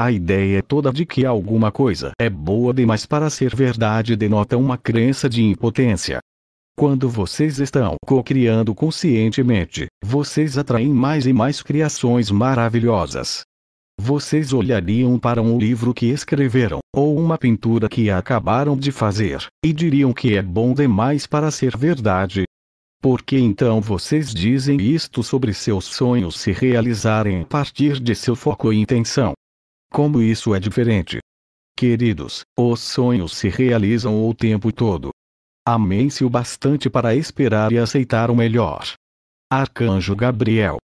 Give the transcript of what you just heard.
A ideia é toda de que alguma coisa é boa demais para ser verdade denota uma crença de impotência. Quando vocês estão co-criando conscientemente, vocês atraem mais e mais criações maravilhosas. Vocês olhariam para um livro que escreveram, ou uma pintura que acabaram de fazer, e diriam que é bom demais para ser verdade. Por que então vocês dizem isto sobre seus sonhos se realizarem a partir de seu foco e intenção? Como isso é diferente. Queridos, os sonhos se realizam o tempo todo. Amém. se o bastante para esperar e aceitar o melhor. Arcanjo Gabriel